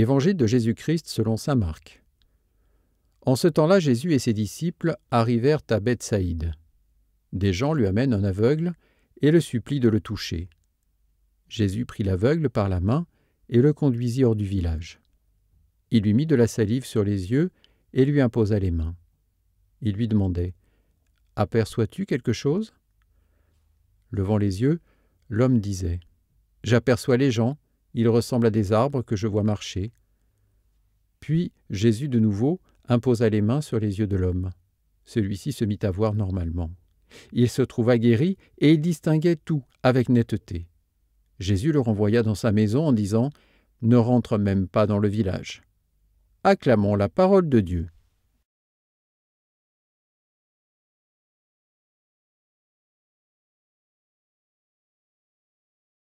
Évangile de Jésus-Christ selon saint Marc. En ce temps-là, Jésus et ses disciples arrivèrent à Bethsaïde. Des gens lui amènent un aveugle et le supplient de le toucher. Jésus prit l'aveugle par la main et le conduisit hors du village. Il lui mit de la salive sur les yeux et lui imposa les mains. Il lui demandait Aperçois-tu quelque chose Levant les yeux, l'homme disait J'aperçois les gens, « Il ressemble à des arbres que je vois marcher. Puis Jésus de nouveau imposa les mains sur les yeux de l'homme. Celui-ci se mit à voir normalement. Il se trouva guéri et il distinguait tout avec netteté. Jésus le renvoya dans sa maison en disant Ne rentre même pas dans le village. Acclamons la parole de Dieu.